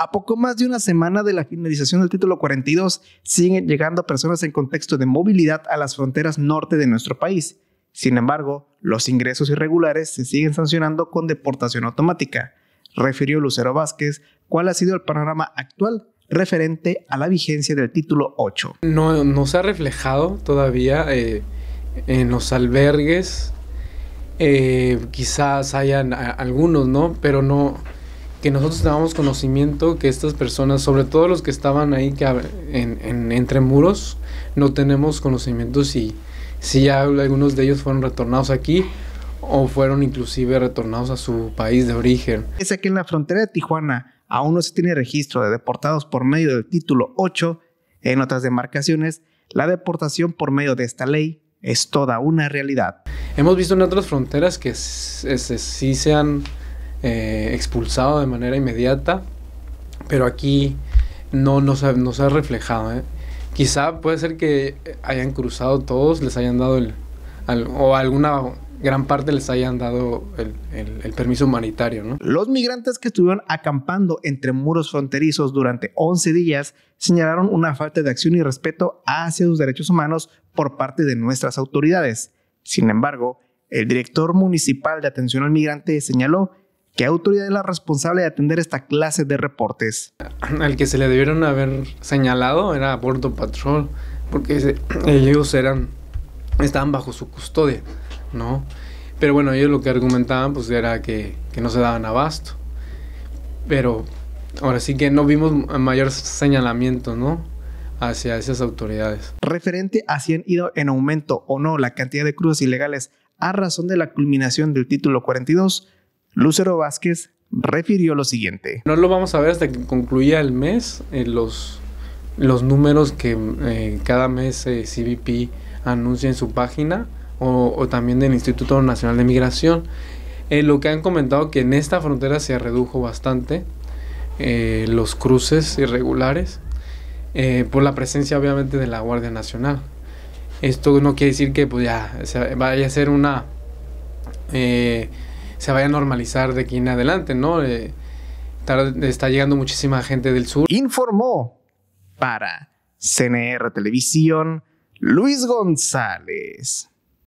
A poco más de una semana de la finalización del título 42, siguen llegando personas en contexto de movilidad a las fronteras norte de nuestro país. Sin embargo, los ingresos irregulares se siguen sancionando con deportación automática, refirió Lucero Vázquez cuál ha sido el panorama actual referente a la vigencia del título 8. No, se ha reflejado todavía eh, en los albergues, eh, quizás hayan algunos, ¿no? Pero no, que nosotros dábamos conocimiento que estas personas, sobre todo los que estaban ahí que en, entre muros, no tenemos conocimiento si, si ya algunos de ellos fueron retornados aquí o fueron inclusive retornados a su país de origen. Es aquí en la frontera de Tijuana, aún no se tiene registro de deportados por medio del título 8. En otras demarcaciones, la deportación por medio de esta ley es toda una realidad. Hemos visto en otras fronteras que sí se han eh, expulsado de manera inmediata, pero aquí no nos ha, ha reflejado. ¿eh? Quizá puede ser que hayan cruzado todos, les hayan dado el, o alguna gran parte les hayan dado el, permiso humanitario. Los migrantes que estuvieron acampando entre muros fronterizos durante 11 días señalaron una falta de acción y respeto hacia sus derechos humanos por parte de nuestras autoridades. Sin embargo, el director municipal de atención al migrante señaló ¿Qué autoridad es la responsable de atender esta clase de reportes? Al que se le debieron haber señalado era Puerto Patrol, porque ellos eran, estaban bajo su custodia, ¿no? Pero bueno, ellos lo que argumentaban pues era que, que no se daban abasto. Pero ahora sí que no vimos mayor señalamiento, ¿no? Hacia esas autoridades. Referente a si han ido en aumento o no la cantidad de cruces ilegales a razón de la culminación del título 42, Lucero Vázquez refirió lo siguiente. No lo vamos a ver hasta que concluya el mes, eh, los, los números que eh, cada mes eh, CBP anuncia en su página o, también del Instituto Nacional de Migración. lo que han comentado que en esta frontera se redujo bastante los cruces irregulares por la presencia obviamente de la Guardia Nacional. Esto no quiere decir que pues, vaya a ser una se vaya a normalizar de aquí en adelante, ¿no? Eh, está llegando muchísima gente del sur. Informó para CNR Televisión Luis González.